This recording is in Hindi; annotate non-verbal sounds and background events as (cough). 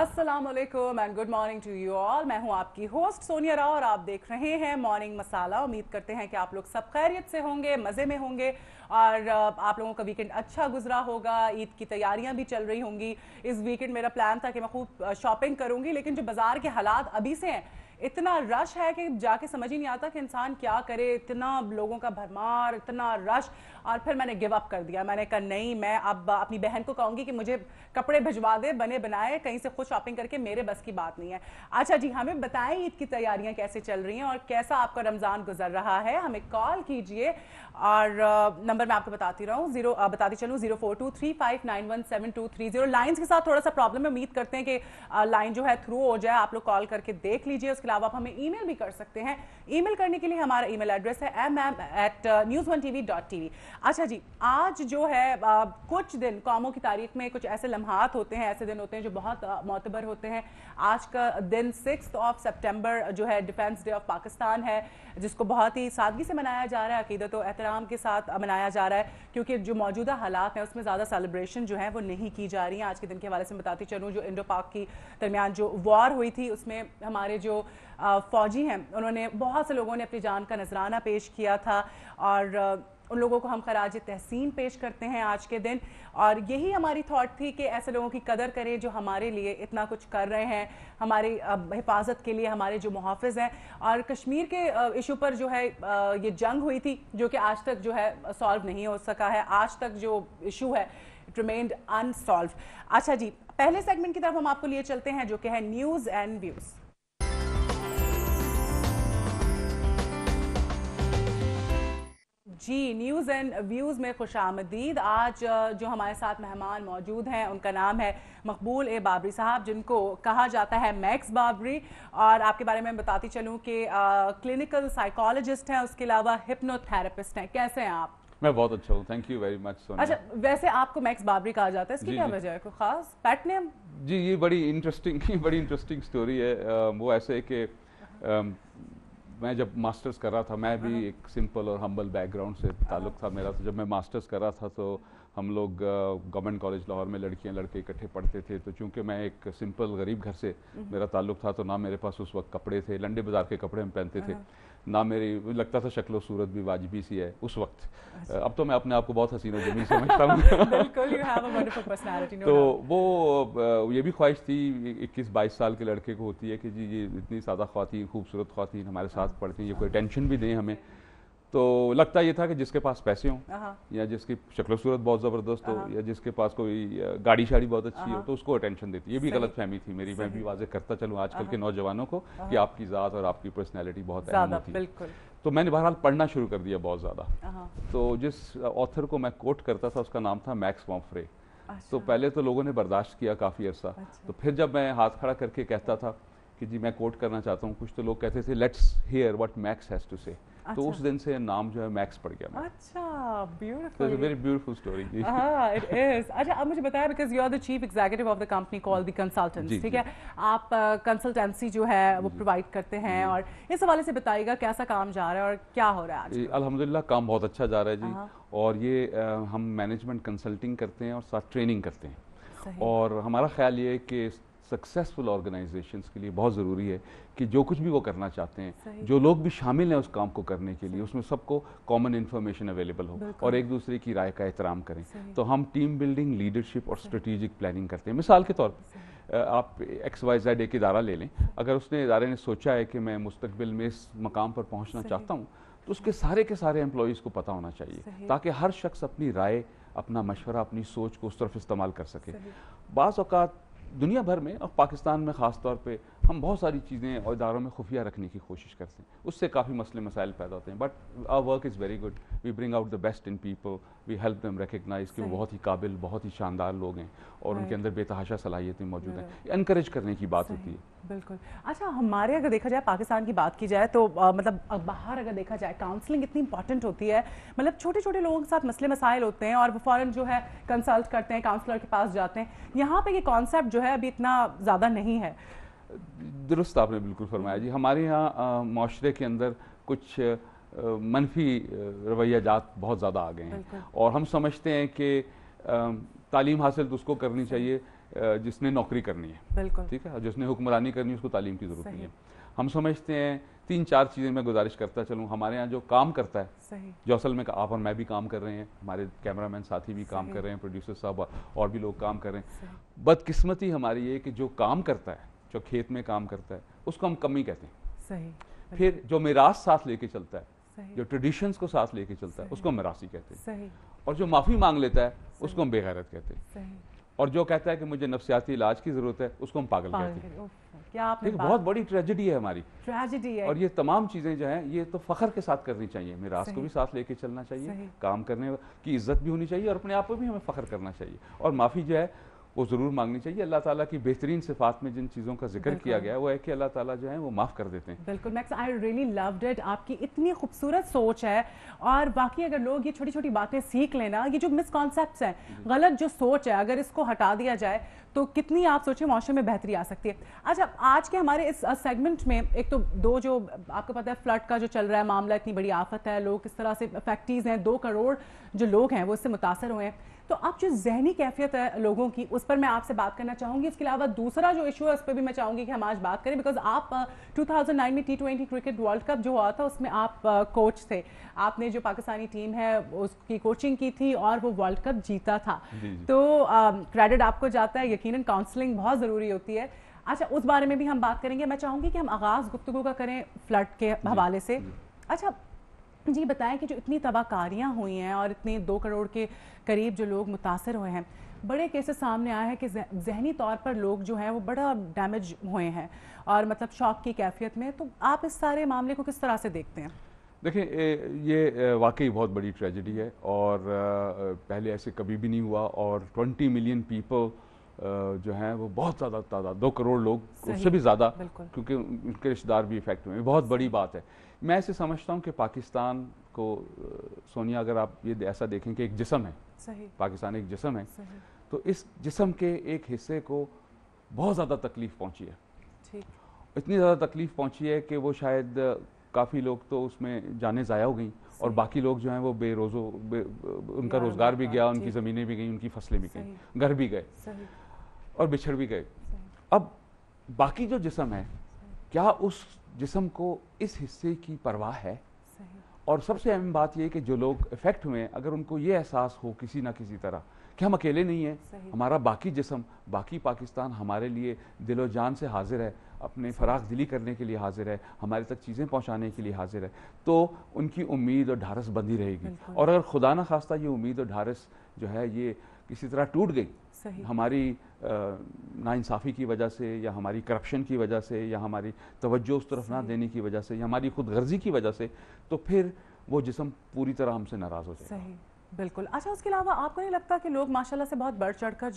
अस्सलाम वालेकुम and good morning to you all मैं हूं आपकी होस्ट सोनिया राव और आप देख रहे हैं मॉर्निंग मसाला उम्मीद करते हैं कि आप लोग सब खैरियत से होंगे मज़े में होंगे और आप लोगों का वीकेंड अच्छा गुजरा होगा ईद की तैयारियां भी चल रही होंगी इस वीकेंड मेरा प्लान था कि मैं खूब शॉपिंग करूंगी लेकिन जो बाज़ार के हालात अभी से हैं इतना रश है कि जाके समझ ही नहीं आता कि इंसान क्या करे इतना लोगों का भरमार इतना रश और फिर मैंने गिव अप कर दिया मैंने कहा नहीं मैं अब अपनी बहन को कहूँगी कि मुझे कपड़े भिजवा दे बने बनाए कहीं से खुद शॉपिंग करके मेरे बस की बात नहीं है अच्छा जी हमें बताएं ईद की तैयारियां कैसे चल रही हैं और कैसा आपका रमज़ान गुजर रहा है हमें कॉल कीजिए और नंबर मैं आपको बताती रहा हूँ जीरो बताती चलूँ zero four two three five nine one seven two three zero lines के साथ थोड़ा सा प्रॉब्लम है उम्मीद करते हैं कि लाइन जो है थ्रू हो जाए आप लोग कॉल करके देख लीजिए उसके अलावा आप हमें ईमेल भी कर सकते हैं ईमेल करने के लिए हमारा ईमेल एड्रेस है M M at news one T V dot T V अच्छा जी आज जो है आ, कुछ दिन कौमों की तारीख में कुछ ऐसे लम्हात होते हैं ऐसे दिन होते हैं जो बहुत मोतबर होते हैं आज का दिन सिक्स ऑफ सेप्टेम्बर जो है डिफेंस डे ऑफ पाकिस्तान है जिसको बहुत ही सादगी से मनाया जा रहा है अकीदत और एहतराम के साथ मनाया जा रहा है क्योंकि जो मौजूदा हालात हैं उसमें ज़्यादा सेलिब्रेशन जो है वो नहीं की जा रही है आज के दिन के हवाले से बताती चलूँ जो इंडो पाक की दरमियान जो वॉर हुई थी उसमें हमारे जो फ़ौजी हैं उन्होंने बहुत से लोगों ने अपनी जान का नजराना पेश किया था और उन लोगों को हम खराज तहसीन पेश करते हैं आज के दिन और यही हमारी थॉट थी कि ऐसे लोगों की कदर करें जो हमारे लिए इतना कुछ कर रहे हैं हमारी हिफाजत के लिए हमारे जो मुहाफ़ हैं और कश्मीर के इशू पर जो है ये जंग हुई थी जो कि आज तक जो है सॉल्व नहीं हो सका है आज तक जो इशू है इट रिमेंड अनसॉल्व अच्छा जी पहले सेगमेंट की तरफ हम आपको लिए चलते हैं जो कि है news and views G news and views में खुश आमदीद आज जो हमारे साथ मेहमान मौजूद हैं उनका नाम है मकबूल ए बाबरी साहब जिनको कहा जाता है मैक्स बाबरी और आपके बारे में बताती चलूँ कि क्लिनिकल साइकोलॉजिस्ट हैं उसके अलावा हिप्नोथेरेपिस्ट हैं कैसे हैं आप मैं बहुत अच्छा हूँ थैंक यू वेरी मच अच्छा वैसे आपको मैक्स बाबरी कहा जाता है इसकी क्या वजह है कोई खास पैट नेम जी ये बड़ी इंटरेस्टिंग (laughs) बड़ी इंटरेस्टिंग स्टोरी है वो ऐसे कि मैं जब मास्टर्स कर रहा था मैं भी हाँ। एक सिंपल और हम्बल बैकग्राउंड से ताल्लुक था मेरा तो जब मैं मास्टर्स कर रहा था तो हम लोग गवर्नमेंट कॉलेज लाहौर में लड़कियां लड़के इकट्ठे पढ़ते थे तो चूंकि मैं एक सिंपल गरीब घर से हम्म। मेरा ताल्लुक था तो ना मेरे पास उस वक्त कपड़े थे लंडे बाजार के कपड़े हम पहनते थे हाँ। ना मेरी लगता था शक्लो सूरत भी वाजबी सी है उस वक्त अच्छा। अब तो मैं अपने आप को बहुत हसीन और जमीन समझता (laughs) हूँ (laughs) तो वो ये भी ख्वाहिश थी इक्कीस बाईस साल के लड़के को होती है कि जी ये इतनी सादा खातन खूबसूरत खातन हमारे साथ हाँ। पढ़ती हैं ये कोई टेंशन भी दें हमें तो लगता ये था कि जिसके पास पैसे हों हाँ। या जिसकी शक्ल सूरत बहुत ज़बरदस्त हो हाँ। या जिसके पास कोई गाड़ी शाड़ी बहुत अच्छी हो हाँ। तो उसको अटेंशन देती ये भी गलत फहमी थी मेरी मैं भी वाजह करता चलूँ आजकल के नौजवानों को कि आपकी ज़ात और आपकी पर्सनैलिटी बहुत अहम होती है तो मैंने बहरहाल पढ़ना शुरू कर दिया बहुत ज़्यादा तो जिस ऑथर को मैं कोट करता था उसका नाम था मैक्स वॉम्फ्रे तो अच्छा। पहले तो लोगों ने बर्दाश्त किया काफ़ी अर्सा अच्छा। तो फिर जब मैं हाथ खड़ा करके कहता था कि जी मैं कोट करना चाहता हूँ कुछ तो लोग कहते थे let's hear what Max has to say अच्छा। तो उस दिन से नाम जो है मैक्स पड़ गया अच्छा beautiful very beautiful story it is अच्छा मुझे बताया because you are the chief executive of the company call ठीक है आप कंसल्टेंसी uh, जो है वो प्रोवाइड करते हैं और इस हवाले से बताइएगा कैसा काम जा रहा है और क्या हो रहा है अलहमदिल्ला काम बहुत अच्छा जा रहा है जी हाँ। और ये uh, हम मैनेजमेंट कंसल्टिंग करते हैं और साथ ट्रेनिंग करते हैं और हमारा ख्याल ये है कि सक्सेसफुल ऑर्गेनाइजेशंस के लिए बहुत ज़रूरी है कि जो कुछ भी वो करना चाहते हैं जो लोग भी शामिल हैं उस काम को करने के लिए उसमें सबको कॉमन इन्फॉर्मेशन अवेलेबल हो और एक दूसरे की राय का एहतराम करें तो हम टीम बिल्डिंग लीडरशिप और स्ट्रेटिजिक प्लानिंग करते हैं मिसाल के तौर पर आप एक्स वाई जेड एक इदारा ले लें अगर उसने इदारे ने सोचा है कि मैं मुस्तबिल में इस मकाम पर पहुँचना चाहता हूँ तो उसके सारे के सारे एम्प्लॉज़ को पता होना चाहिए ताकि हर शख्स अपनी राय अपना मशवरा अपनी सोच को उस तरफ इस्तेमाल कर सके बाज़ अवत दुनिया भर में और पाकिस्तान में खासतौर पर हम बहुत सारी चीज़ें और इदारों में खुफिया रखने की कोशिश करते हैं उससे काफ़ी मसले मसाइल पैदा होते हैं but our work is very good we bring out the best in people we help them recognise कि वो बहुत ही काबिल बहुत ही शानदार लोग हैं और उनके अंदर बेतहाशा सलाहियतें मौजूद हैं इनक्रेज करने की बात होती है बिल्कुल अच्छा हमारे अगर देखा जाए पाकिस्तान की बात की जाए तो आ, मतलब बाहर अगर देखा जाए काउंसलिंग इतनी इंपॉर्टेंट होती है मतलब छोटे छोटे लोगों के साथ मसले मसाइल होते हैं और वो फ़ौरन जो है कंसल्ट करते हैं काउंसलर के पास जाते हैं यहाँ पर ये कॉन्सेप्ट जो है अभी इतना ज़्यादा नहीं है दुरुस्त आपने बिल्कुल फरमाया जी हमारे यहाँ माशरे के अंदर कुछ मनफी रवैया जात बहुत ज़्यादा आ गए हैं और हम समझते हैं कि तालीम हासिल तो उसको करनी चाहिए जिसने नौकरी करनी है ठीक है जिसने हुक्मरानी करनी है उसको तालीम की ज़रूरत नहीं है हम समझते हैं तीन चार चीज़ें मैं गुजारिश करता चलूँ हमारे यहाँ जो काम करता है जो असल में आप और मैं भी काम कर रहे हैं हमारे कैमरामैन साथी भी काम कर रहे हैं प्रोड्यूसर साहब और भी लोग काम कर रहे हैं बदकिस्मती हमारी ये कि जो काम करता है जो खेत में काम करता है उसको हम कमी कहते हैं सही फिर जो मिरास साथ लेके चलता है जो ट्रेडिशंस को साथ लेके चलता है उसको हम मरासी कहते हैं और जो माफ़ी मांग लेता है उसको हम बेगैरत कहते हैं और जो कहता है कि मुझे नफसियाती इलाज की ज़रूरत है उसको हम पागल, पागल कहते हैं क्या बहुत बड़ी ट्रेजिडी है हमारी ट्रेजिडी है और ये तमाम चीज़ें जो हैं ये तो फ़खर के साथ करनी चाहिए मिरास को भी साथ लेके चलना चाहिए काम करने की इज्जत भी होनी चाहिए और अपने आप पर भी हमें फखर करना चाहिए और माफ़ी जो है वो ज़रूर मांगनी चाहिए अल्लाह ताला की बेहतरीन सिफात में जिन चीज़ों का जिक्र किया गया है वो है कि अल्लाह ताला जो है वो माफ़ कर देते हैं बिल्कुल Max I really loved it आपकी इतनी खूबसूरत सोच है और बाकी अगर लोग ये छोटी छोटी बातें सीख लेना ये जो मिसकॉन्सेप्ट हैं गलत जो सोच है अगर इसको हटा दिया जाए तो कितनी आप सोचें माशरे में बेहतरी आ सकती है अच्छा आज के हमारे इस सेगमेंट में एक तो दो जो आपको पता है फ्लड का जो चल रहा है मामला इतनी बड़ी आफत है लोग किस तरह से फैक्ट्रीज हैं दो करोड़ जो लोग हैं वो इससे मुतासर हुए हैं तो अब जो जहनी कैफियत है लोगों की उस पर मैं आपसे बात करना चाहूँगी इसके अलावा दूसरा जो इशू है उस पर भी मैं चाहूँगी कि हम आज बात करें बिकॉज आप टू में टी क्रिकेट वर्ल्ड कप जो हुआ था उसमें आप कोच थे आपने जो पाकिस्तानी टीम है उसकी कोचिंग की थी और वो वर्ल्ड कप जीता था तो क्रेडिट आपको जाता है यकीन काउंसलिंग बहुत ज़रूरी होती है अच्छा उस बारे में भी हम बात करेंगे मैं चाहूँगी कि हम आगाज़ गुफ्तु का करें फ्लड के हवाले से अच्छा जी बताएं कि जो इतनी तबाहकारियाँ हुई हैं और इतने दो करोड़ के करीब जो लोग मुतासर हुए हैं बड़े केसेस सामने आए हैं कि जहनी तौर पर लोग जो हैं वो बड़ा डैमेज हुए हैं और मतलब शौक की कैफियत में तो आप इस सारे मामले को किस तरह से देखते हैं देखिए ये वाकई बहुत बड़ी ट्रेजडी है और पहले ऐसे कभी भी नहीं हुआ और 20 मिलियन पीपल जो हैं वो बहुत ज़्यादा तादाद दो करोड़ लोग उससे भी ज़्यादा क्योंकि उनके रिश्तेदार भी इफेक्ट हुए बहुत बड़ी बात है मैं ऐसे समझता हूँ कि पाकिस्तान को सोनिया अगर आप ये ऐसा देखें कि एक जिसम है सही पाकिस्तान एक जिसम है सही तो इस जिसम के एक हिस्से को बहुत ज़्यादा तकलीफ़ पहुँची है ठीक इतनी ज़्यादा तकलीफ़ पहुँची है कि वो शायद काफ़ी लोग तो उसमें जाने ज़ाया हो गई और बाकी लोग जो हैं वो बेरोज़ो बे, उनका रोज़गार भी हाँ, गया उनकी ज़मीनें भी गई उनकी फसलें भी गई घर भी गए और बिछड़ भी गए अब बाकी जो जिसम है क्या उस जिसम को इस हिस्से की परवाह है और सबसे अहम बात यह कि जो लोग इफेक्ट हुए हैं अगर उनको ये एहसास हो किसी ना किसी तरह कि हम अकेले नहीं हैं हमारा बाकी जिसम बाकी पाकिस्तान हमारे लिए दिलो जान से हाजिर है अपने फराग दिली करने के लिए हाजिर है हमारे तक चीज़ें पहुंचाने के लिए हाजिर है तो उनकी उम्मीद और ढारस बंधी रहेगी और अगर खुदा ना खास्ता ये उम्मीद और ढारस जो है ये किसी तरह टूट गई हमारी नाइंसाफ़ी की वजह से या हमारी करप्शन की वजह से या हमारी तवज्जो उस तरफ ना देने की वजह से या हमारी खुद गर्जी की वजह से तो फिर वो जिसम पूरी तरह हमसे नाराज़ हो जाए सही बिल्कुल अच्छा उसके अलावा आपको नहीं लगता कि लोग माशाल्लाह से बहुत बढ़ चढ़ कर